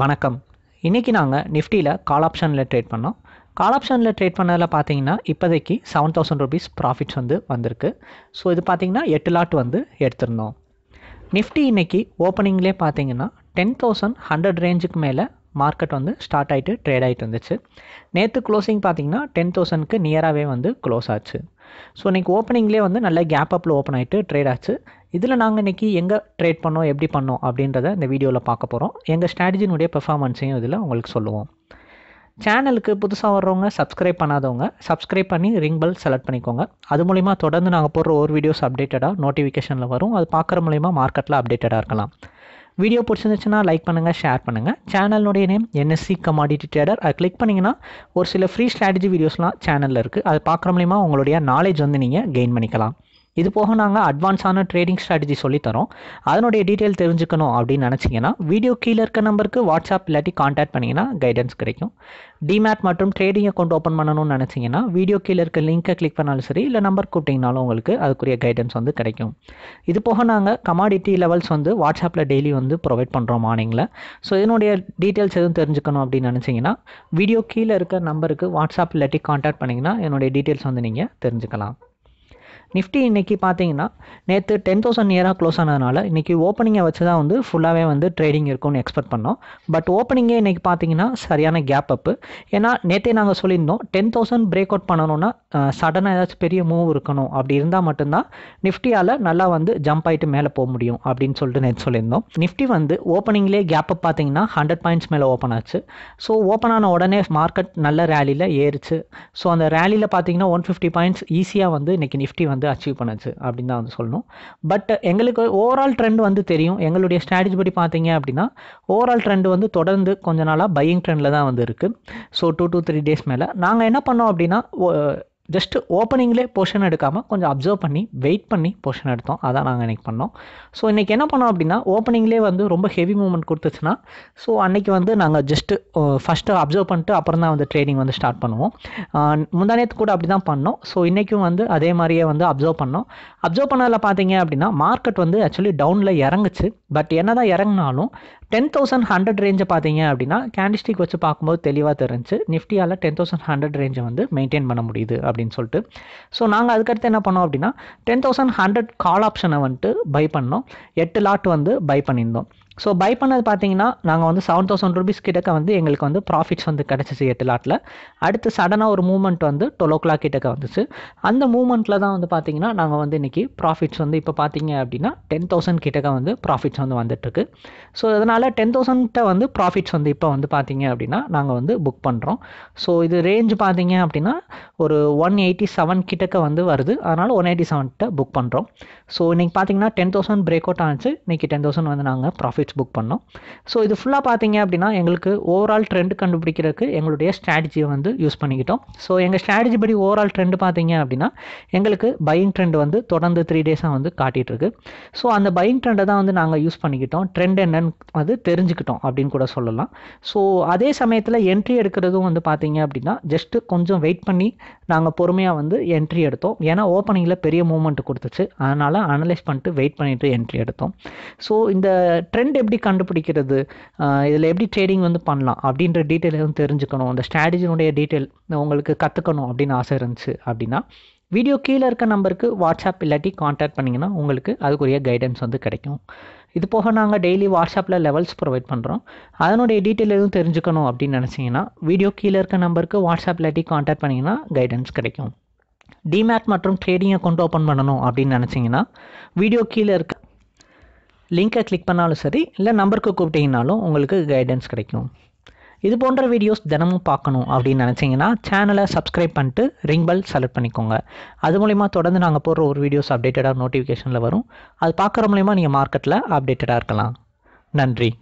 வணக்கம் இன்றைக்கி நாங்கள் நிஃப்டியில் கால் ஆப்ஷனில் ட்ரேட் பண்ணோம் கால் ஆப்ஷனில் ட்ரேட் பண்ணதில் பார்த்தீங்கன்னா இப்போதைக்கு செவன் தௌசண்ட் ருபீஸ் ப்ராஃபிட்ஸ் வந்து வந்திருக்கு ஸோ இது பார்த்திங்கன்னா எட்டு லாட் வந்து எடுத்திருந்தோம் நிஃப்டி இன்றைக்கி ஓப்பனிங்லேயே பார்த்தீங்கன்னா டென் தௌசண்ட் ஹண்ட்ரட் ரேஞ்சுக்கு மேலே மார்க்கெட் வந்து ஸ்டார்ட் ஆகிட்டு ட்ரேட் ஆகிட்டு வந்துச்சு நேற்று க்ளோசிங் பார்த்தீங்கன்னா டென் தௌசண்ட்க்கு நியராகவே வந்து க்ளோஸ் ஆச்சு ஸோ இன்றைக்கி ஓப்பனிங்லேயே வந்து நல்ல கேப் அப்பில் ஓப்பன் ஆகிட்டு ட்ரேட் ஆச்சு இதில் நாங்கள் இன்றைக்கி எங்கே ட்ரேட் பண்ணோம் எப்படி பண்ணோம் அப்படின்றத இந்த வீடியோவில் பார்க்க போகிறோம் எங்கள் ஸ்ட்ராட்டஜினுடைய பெர்ஃபார்மன்ஸையும் இதில் உங்களுக்கு சொல்லுவோம் சேனலுக்கு புதுசாக வர்றவங்க சப்ஸ்கிரைப் பண்ணாதவங்க சப்ஸ்கிரைப் பண்ணி ரிங் பெல் செலக்ட் பண்ணிக்கோங்க அது மூலிமா தொடர்ந்து நாங்கள் போடுற ஒரு வீடியோஸ் அப்டேட்டடாக நோட்டிஃபிகேஷனில் வரும் அது பார்க்குற மூலிமா மார்க்கெட்டில் அப்டேட்டடாக இருக்கலாம் வீடியோ பிடிச்சிருந்துச்சுன்னா லைக் பண்ணுங்கள் ஷேர் பண்ணுங்கள் சேனலுடைய நேம் என்எஸ்சி கமாடிட்டி ட்ரேடர் அதை கிளிக் பண்ணிங்கன்னா ஒரு சில ஃப்ரீ ஸ்ட்ராட்டஜி வீடியோஸ்லாம் சேனலில் இருக்குது அது பார்க்குற மூலிமா உங்களுடைய நாலேஜ் வந்து நீங்கள் கெயின் பண்ணிக்கலாம் இது போக நாங்கள் அட்வான்ஸான ட்ரேடிங் ஸ்ட்ராட்டஜி சொல்லித்தரோம் அதனுடைய டீட்டெயில் தெரிஞ்சுக்கணும் அப்படின்னு நினச்சிங்கன்னா வீடியோ கீழே இருக்க நம்பருக்கு வாட்ஸ்அப் இல்லாட்டி காண்டாக்ட் பண்ணிங்கன்னா கைடன்ஸ் கிடைக்கும் டிமேட் மற்றும் ட்ரேடிங் அக்கௌண்ட் ஓப்பன் பண்ணணும்னு நினச்சிங்கன்னா வீடியோ கீழே இருக்க லிங்க்கை கிளிக் பண்ணாலும் சரி இல்லை நம்பர் கூப்பிட்டிங்கனாலும் உங்களுக்கு அதுக்குரிய கைடன்ஸ் வந்து கிடைக்கும் இது போக நாங்கள் கமாடிட்டி லெவல்ஸ் வந்து வாட்ஸ்அப்பில் டெய்லி வந்து ப்ரொவைட் பண்ணுறோம் மார்னிங்கில் ஸோ இதனுடைய டீட்டெயில்ஸ் எதுவும் தெரிஞ்சுக்கணும் அப்படின்னு நினச்சிங்கன்னா வீடியோ கீழே இருக்க நம்பருக்கு வாட்ஸ்அப் இல்லாட்டி காண்டாக்ட் பண்ணிங்கன்னா என்னுடைய டீட்டெயில்ஸ் வந்து நீங்கள் தெரிஞ்சுக்கலாம் நிஃப்டி இன்றைக்கி பார்த்தீங்கன்னா நேற்று டென் தௌசண்ட் நியராக க்ளோஸ் ஆனதுனால இன்றைக்கி ஓப்பனிங்கை வச்சு தான் வந்து ஃபுல்லாகவே வந்து ட்ரேடிங் இருக்கும்னு எக்ஸ்பெக்ட் பண்ணோம் பட் ஓப்பனிங்கே இன்றைக்கி பார்த்தீங்கன்னா சரியான கேப் அப்பு ஏன்னா நேற்றே நாங்கள் சொல்லியிருந்தோம் டென் தௌசண்ட் பிரேக் அவுட் பண்ணணும்னா சடனாக ஏதாச்சும் பெரிய மூவ் இருக்கணும் அப்படி இருந்தால் மட்டும்தான் நிஃப்டியால் நல்லா வந்து ஜம்ப் ஆகிட்டு மேலே போக முடியும் அப்படின்னு சொல்லிட்டு நேற்று சொல்லியிருந்தோம் நிஃப்டி வந்து ஓப்பனிங்லேயே கேப் அப் பார்த்தீங்கன்னா ஹண்ட்ரட் பாயிண்ட்ஸ் மேலே ஓப்பன் ஆச்சு ஸோ ஓப்பன் ஆன உடனே மார்க்கெட் நல்ல ரேலியில் ஏறிச்சு ஸோ அந்த ரேலியில் பார்த்தீங்கன்னா ஒன் ஃபிஃப்டி பாயிண்ட்ஸ் ஈஸியாக வந்து இன்றைக்கி நிஃப்டி வந்து வந்து அச்சீவ் பண்ணுச்சு அப்படின்னு தான் வந்து சொல்லணும் பட் எங்களுக்கு ஓவரால் ட்ரெண்ட் வந்து தெரியும் எங்களுடைய ஸ்ட்ராட்டஜி படி பார்த்தீங்க அப்படின்னா ஓவரால் ட்ரெண்ட் வந்து தொடர்ந்து கொஞ்ச நாளாக பையிங் ட்ரெண்டில் தான் வந்து இருக்குது so two two three days மேலே நாங்கள் என்ன பண்ணோம் அப்படின்னா ஜஸ்ட்டு ஓப்பனிங்லேயே போர்ஷன் எடுக்காமல் கொஞ்சம் அப்சர்வ் பண்ணி வெயிட் பண்ணி போர்ஷன் எடுத்தோம் அதான் நாங்கள் இன்றைக்கி பண்ணோம் ஸோ இன்றைக்கி என்ன பண்ணோம் அப்படின்னா ஓப்பனிங்லேயே வந்து ரொம்ப ஹெவி மூமெண்ட் கொடுத்துச்சுன்னா ஸோ அன்றைக்கி வந்து நாங்கள் ஜஸ்ட்டு ஃபஸ்ட்டு அப்சர்வ் பண்ணிட்டு அப்புறம் தான் வந்து ட்ரேடிங் வந்து ஸ்டார்ட் பண்ணுவோம் முந்தானத்து கூட அப்படி தான் பண்ணோம் ஸோ இன்றைக்கும் வந்து அதே மாதிரியே வந்து அப்சர்வ் பண்ணோம் அப்சர்வ் பண்ணதில் பார்த்தீங்க அப்படின்னா மார்க்கெட் வந்து ஆக்சுவலி டவுனில் இறங்குச்சு பட் என்ன தான் இறங்கினாலும் டென் தௌசண்ட் ஹண்ட்ரட் ரேஞ்சை பார்த்தீங்க அப்படின்னா கேண்டிஸ்டிக் வச்சு பார்க்கும்போது தெளிவாக தெரிஞ்சு நிஃப்டியால் டென் தௌசண்ட் ஹண்ட்ரட் ரேஞ்சை வந்து மெயின்டைன் பண்ண முடியுது அப்படின்னு சொல்லிட்டு ஸோ நாங்கள் அதுக்கடுத்து என்ன பண்ணோம் அப்படின்னா டென் தௌசண்ட் ஹண்ட்ரட் கால் ஆப்ஷனை வந்துட்டு பை பண்ணோம் எட்டு லாட் வந்து பை பண்ணியிருந்தோம் ஸோ பை பண்ணது பார்த்தீங்கன்னா நாங்கள் வந்து செவன் தௌசண்ட் ருபீஸ் கிட்டக்க வந்து எங்களுக்கு வந்து ப்ராஃபிட்ஸ் வந்து கிடச்சிச்சு எட்டு லாட்டில் அடுத்து சடனாக ஒரு மூமெண்ட் வந்து டுவெல் ஓ கிளாக் கிட்டக்க வந்துச்சு அந்த மூமெண்ட்டில் தான் வந்து பார்த்தீங்கன்னா நாங்கள் வந்து இன்றைக்கி ப்ராஃபிட்ஸ் வந்து இப்போ பார்த்தீங்க அப்படின்னா டென் தௌசண்ட் கிட்டக்க வந்து ப்ராஃபிட்ஸ் வந்து வந்துட்டுருக்கு ஸோ அதனால் டென் தௌசண்ட்டை வந்து ப்ராஃபிட்ஸ் வந்து இப்போ வந்து பார்த்தீங்க அப்படின்னா நாங்கள் வந்து புக் பண்ணுறோம் ஸோ இது ரேஞ்ச் பார்த்தீங்க அப்படின்னா ஒரு ஒன் எயிட்டி செவன் கிட்டக்க வந்து வருது அதனால் ஒன் எயிட்டி செவன்கிட்ட புக் பண்ணுறோம் ஸோ இன்றைக்கி பார்த்தீங்கன்னா டென் தௌசண்ட் பிரேக் அவுட் ஆச்சு இன்றைக்கி டென் தௌசண்ட் வந்து நாங்கள் ப்ராஃபிட் ப்ராஃபிட்ஸ் புக் பண்ணோம் ஸோ இது ஃபுல்லாக பார்த்தீங்க அப்படின்னா எங்களுக்கு ஓவரால் ட்ரெண்ட் கண்டுபிடிக்கிறதுக்கு எங்களுடைய ஸ்ட்ராட்டஜியை வந்து யூஸ் பண்ணிக்கிட்டோம் ஸோ எங்கள் ஸ்ட்ராட்டஜி படி ஓவரால் ட்ரெண்ட் பார்த்தீங்க அப்படின்னா எங்களுக்கு பையிங் ட்ரெண்ட் வந்து தொடர்ந்து த்ரீ டேஸாக வந்து காட்டிகிட்ருக்கு ஸோ அந்த பையிங் ட்ரெண்டை தான் வந்து நாங்கள் யூஸ் பண்ணிக்கிட்டோம் ட்ரெண்ட் என்னன்னு அது தெரிஞ்சுக்கிட்டோம் அப்படின்னு கூட சொல்லலாம் ஸோ அதே சமயத்தில் என்ட்ரி எடுக்கிறதும் வந்து பார்த்தீங்க அப்படின்னா ஜஸ்ட்டு கொஞ்சம் வெயிட் பண்ணி நாங்கள் பொறுமையாக வந்து என்ட்ரி எடுத்தோம் ஏன்னா ஓப்பனிங்கில் பெரிய மூமெண்ட் கொடுத்துச்சு அதனால் அனலைஸ் பண்ணிட்டு வெயிட் பண்ணிவிட்டு என்ட்ரி எடுத்தோம் ஸோ இந்த ட்ரெண்ட் ட்ரெண்ட் எப்படி கண்டுபிடிக்கிறது இதில் எப்படி ட்ரேடிங் வந்து பண்ணலாம் அப்படின்ற டீட்டெயில் வந்து தெரிஞ்சுக்கணும் அந்த ஸ்ட்ராட்டஜினுடைய டீட்டெயில் உங்களுக்கு கற்றுக்கணும் அப்படின்னு ஆசை இருந்துச்சு அப்படின்னா வீடியோ கீழே இருக்க நம்பருக்கு வாட்ஸ்அப் இல்லாட்டி காண்டாக்ட் பண்ணிங்கன்னா உங்களுக்கு அதுக்குரிய கைடன்ஸ் வந்து கிடைக்கும் இது போக நாங்கள் டெய்லி வாட்ஸ்அப்பில் லெவல்ஸ் ப்ரொவைட் பண்ணுறோம் அதனுடைய டீட்டெயில் எதுவும் தெரிஞ்சுக்கணும் அப்படின்னு நினச்சிங்கன்னா வீடியோ கீழே இருக்க நம்பருக்கு வாட்ஸ்அப் இல்லாட்டி காண்டாக்ட் பண்ணிங்கன்னா கைடன்ஸ் கிடைக்கும் டிமேட் மற்றும் ட்ரேடிங்கை கொண்டு ஓப்பன் பண்ணணும் அப்படின்னு நினச்சிங்கன்னா வீடியோ கீழே இருக்க லிங்கை கிளிக் பண்ணாலும் சரி இல்லை நம்பருக்கு கூப்பிட்டீங்கனாலும் உங்களுக்கு கைடன்ஸ் கிடைக்கும் இது போன்ற வீடியோஸ் தினமும் பார்க்கணும் அப்படின்னு நினச்சிங்கன்னா சேனலை சப்ஸ்கிரைப் பண்ணிட்டு ரிங் பெல் செலக்ட் பண்ணிக்கோங்க அது மூலிமா தொடர்ந்து நாங்கள் போடுற ஒரு வீடியோஸ் அப்டேட்டடாக நோட்டிஃபிகேஷனில் வரும் அது பார்க்குற மூலிமா நீங்கள் மார்க்கெட்டில் அப்டேட்டடாக இருக்கலாம் நன்றி